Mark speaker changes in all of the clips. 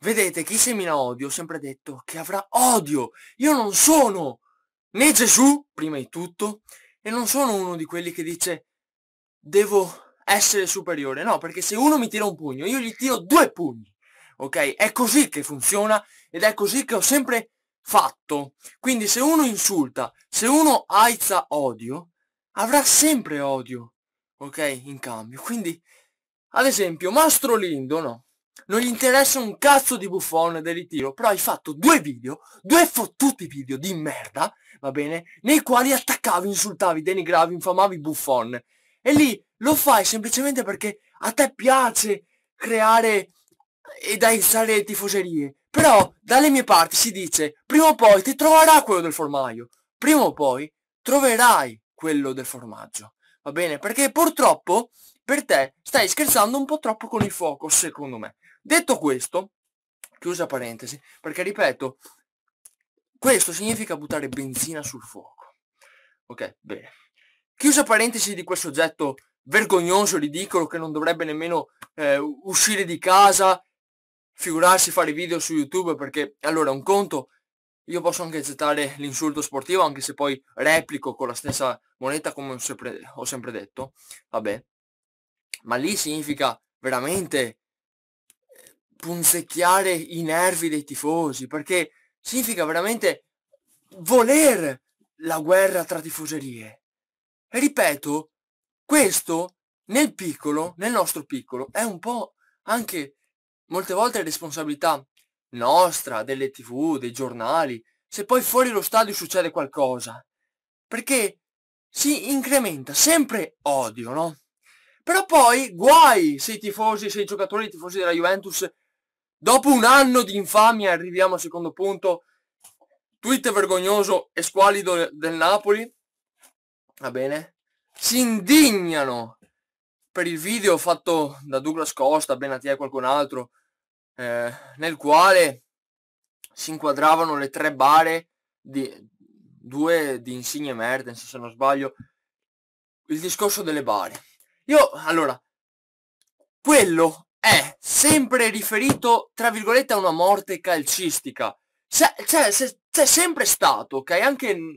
Speaker 1: Vedete, chi semina odio, ho sempre detto che avrà odio. Io non sono né Gesù, prima di tutto, e non sono uno di quelli che dice devo essere superiore. No, perché se uno mi tira un pugno, io gli tiro due pugni. Ok? È così che funziona ed è così che ho sempre fatto. Quindi se uno insulta, se uno aizza odio, avrà sempre odio. Ok? In cambio. Quindi, ad esempio, Mastro Lindo, no? non gli interessa un cazzo di buffone del ritiro, però hai fatto due video, due fottuti video di merda, va bene, nei quali attaccavi, insultavi, denigravi, infamavi buffon. E lì lo fai semplicemente perché a te piace creare e dai tifoserie. Però dalle mie parti si dice, prima o poi ti troverà quello del formaio, prima o poi troverai quello del formaggio. Va bene? Perché purtroppo per te stai scherzando un po' troppo con il fuoco, secondo me. Detto questo, chiusa parentesi, perché ripeto, questo significa buttare benzina sul fuoco. Ok, bene. Chiusa parentesi di questo oggetto vergognoso, ridicolo, che non dovrebbe nemmeno eh, uscire di casa, figurarsi fare video su YouTube, perché allora un conto, io posso anche gettare l'insulto sportivo, anche se poi replico con la stessa moneta come ho sempre, ho sempre detto, vabbè, ma lì significa veramente punzecchiare i nervi dei tifosi, perché significa veramente voler la guerra tra tifoserie. E ripeto, questo nel piccolo, nel nostro piccolo, è un po' anche molte volte responsabilità nostra, delle tv, dei giornali, se poi fuori lo stadio succede qualcosa. Perché si incrementa sempre odio, no? Però poi guai se i tifosi, se i giocatori, i tifosi della Juventus Dopo un anno di infamia arriviamo al secondo punto. Tweet vergognoso e squalido del Napoli. Va bene. Si indignano per il video fatto da Douglas Costa, Benatia e qualcun altro, eh, nel quale si inquadravano le tre bare di due di Insigne e Mertens, se non sbaglio. Il discorso delle bare. Io, allora, quello è sempre riferito, tra virgolette, a una morte calcistica. C'è, c'è, c'è sempre stato, ok? Anche mm,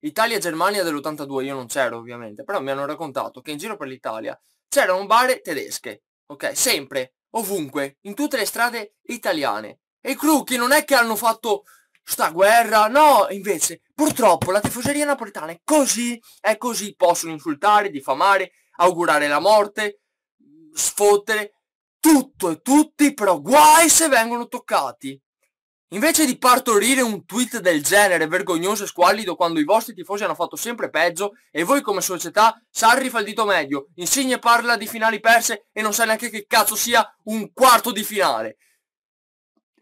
Speaker 1: Italia-Germania dell'82, io non c'ero ovviamente, però mi hanno raccontato che in giro per l'Italia c'erano bare tedesche, ok? Sempre, ovunque, in tutte le strade italiane. E i Croochi non è che hanno fatto sta guerra, no, invece, purtroppo la tifoseria napoletana è così, è così, possono insultare, diffamare, augurare la morte, sfottere, tutto e tutti, però guai se vengono toccati. Invece di partorire un tweet del genere vergognoso e squallido quando i vostri tifosi hanno fatto sempre peggio e voi come società Sarri fa il dito medio, e parla di finali perse e non sa neanche che cazzo sia un quarto di finale.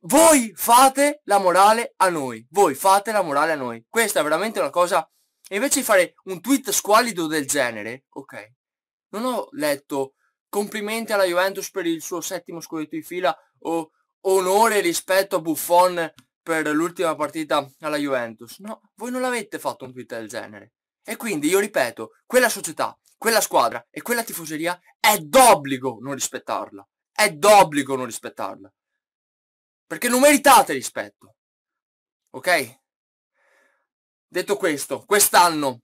Speaker 1: Voi fate la morale a noi, voi fate la morale a noi. Questa è veramente una cosa... E invece di fare un tweet squallido del genere, ok, non ho letto complimenti alla Juventus per il suo settimo scudetto di fila o onore e rispetto a Buffon per l'ultima partita alla Juventus. No, voi non l'avete fatto un tweet del genere. E quindi io ripeto, quella società, quella squadra e quella tifoseria è d'obbligo non rispettarla. È d'obbligo non rispettarla. Perché non meritate rispetto. Ok? Detto questo, quest'anno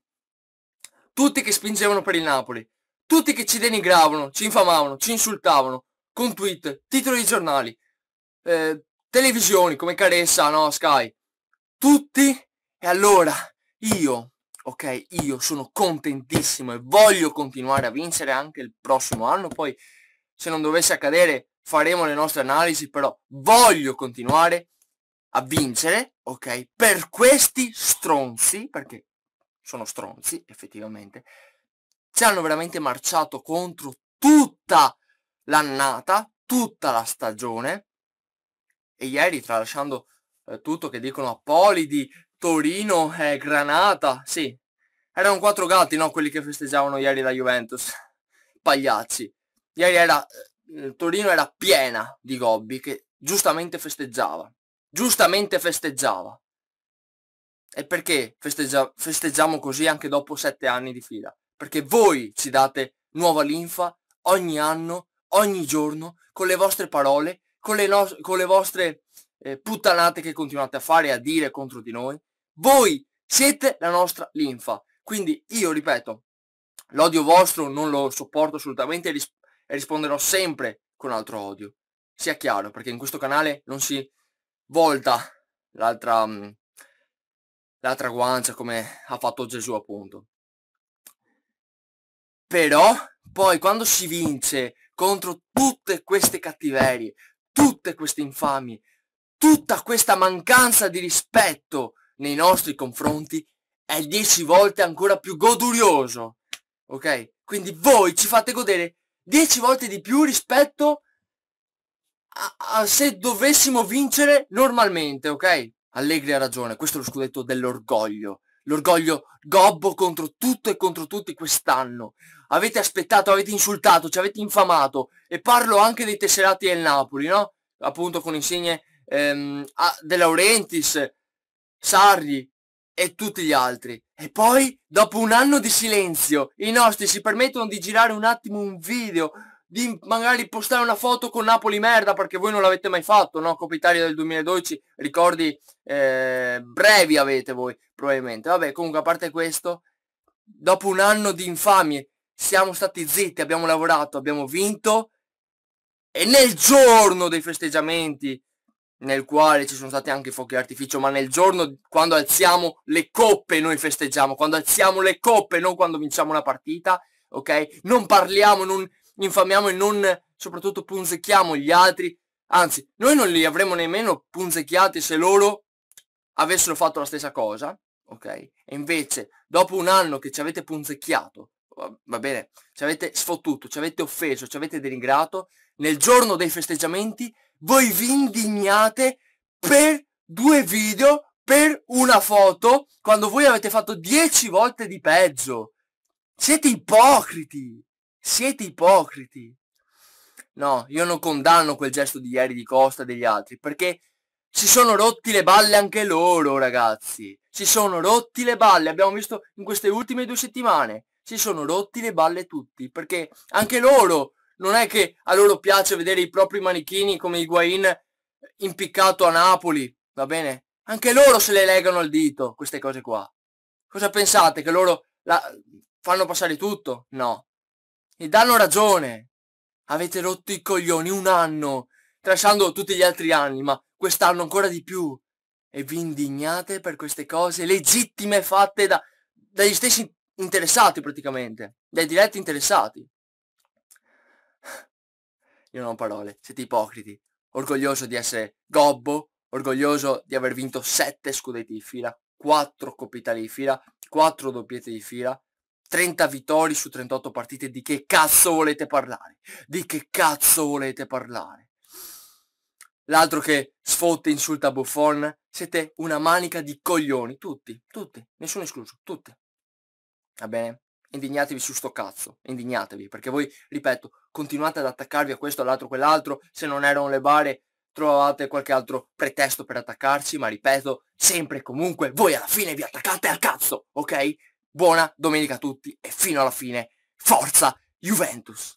Speaker 1: tutti che spingevano per il Napoli, tutti che ci denigravano, ci infamavano, ci insultavano, con tweet, titoli di giornali, eh, televisioni come Caressa, no, Sky. Tutti. E allora, io, ok, io sono contentissimo e voglio continuare a vincere anche il prossimo anno. Poi, se non dovesse accadere, faremo le nostre analisi, però voglio continuare a vincere, ok, per questi stronzi, perché sono stronzi, effettivamente, ci hanno veramente marciato contro tutta l'annata, tutta la stagione. E ieri, tralasciando eh, tutto che dicono Apolidi, Torino e eh, Granata, sì, erano quattro gatti, no? Quelli che festeggiavano ieri la Juventus. Pagliacci. Ieri era, eh, Torino era piena di gobbi che giustamente festeggiava. Giustamente festeggiava. E perché festeggia festeggiamo così anche dopo sette anni di fila? perché voi ci date nuova linfa ogni anno, ogni giorno, con le vostre parole, con le, no con le vostre eh, puttanate che continuate a fare e a dire contro di noi. Voi siete la nostra linfa. Quindi io ripeto, l'odio vostro non lo sopporto assolutamente e, ris e risponderò sempre con altro odio. Sia chiaro, perché in questo canale non si volta l'altra mm, l'altra guancia come ha fatto Gesù appunto. Però poi quando si vince contro tutte queste cattiverie, tutte queste infami, tutta questa mancanza di rispetto nei nostri confronti è dieci volte ancora più godurioso. Ok? Quindi voi ci fate godere dieci volte di più rispetto a, a se dovessimo vincere normalmente, ok? Allegri ha ragione, questo è lo scudetto dell'orgoglio l'orgoglio gobbo contro tutto e contro tutti quest'anno. Avete aspettato, avete insultato, ci avete infamato e parlo anche dei tesserati del Napoli, no? Appunto con insegne ehm, De Laurentiis, Sarri e tutti gli altri. E poi, dopo un anno di silenzio, i nostri si permettono di girare un attimo un video di magari postare una foto con Napoli merda perché voi non l'avete mai fatto, no? Coppa Italia del 2012, ricordi eh, brevi avete voi probabilmente. Vabbè, comunque a parte questo, dopo un anno di infamie siamo stati zitti, abbiamo lavorato, abbiamo vinto e nel giorno dei festeggiamenti nel quale ci sono stati anche fuochi d'artificio, ma nel giorno quando alziamo le coppe noi festeggiamo, quando alziamo le coppe, non quando vinciamo una partita, ok? Non parliamo, non, infamiamo e non soprattutto punzecchiamo gli altri, anzi noi non li avremmo nemmeno punzecchiati se loro avessero fatto la stessa cosa, ok? E invece dopo un anno che ci avete punzecchiato, va bene, ci avete sfottuto, ci avete offeso, ci avete denigrato, nel giorno dei festeggiamenti voi vi indignate per due video, per una foto, quando voi avete fatto dieci volte di peggio. Siete ipocriti! Siete ipocriti. No, io non condanno quel gesto di ieri di Costa e degli altri, perché si sono rotti le balle anche loro, ragazzi. Si sono rotti le balle, abbiamo visto in queste ultime due settimane. Si sono rotti le balle tutti, perché anche loro, non è che a loro piace vedere i propri manichini come Higuain impiccato a Napoli, va bene? Anche loro se le legano al dito, queste cose qua. Cosa pensate? Che loro la... fanno passare tutto? No, e danno ragione. Avete rotto i coglioni un anno, trasciando tutti gli altri anni, ma quest'anno ancora di più. E vi indignate per queste cose legittime fatte da, dagli stessi interessati praticamente, dai diretti interessati. Io non ho parole, siete ipocriti. Orgoglioso di essere gobbo, orgoglioso di aver vinto sette scudetti di fila, 4 coppitali di fila, quattro doppiette di fila, 30 vittorie su 38 partite, di che cazzo volete parlare? Di che cazzo volete parlare? L'altro che sfotte, insulta Buffon, siete una manica di coglioni, tutti, tutti, nessuno escluso, tutti. Va bene? Indignatevi su sto cazzo, indignatevi, perché voi, ripeto, continuate ad attaccarvi a questo, all'altro, quell'altro, se non erano le bare trovate qualche altro pretesto per attaccarci, ma ripeto, sempre e comunque voi alla fine vi attaccate al cazzo, ok? Buona domenica a tutti e fino alla fine, forza Juventus!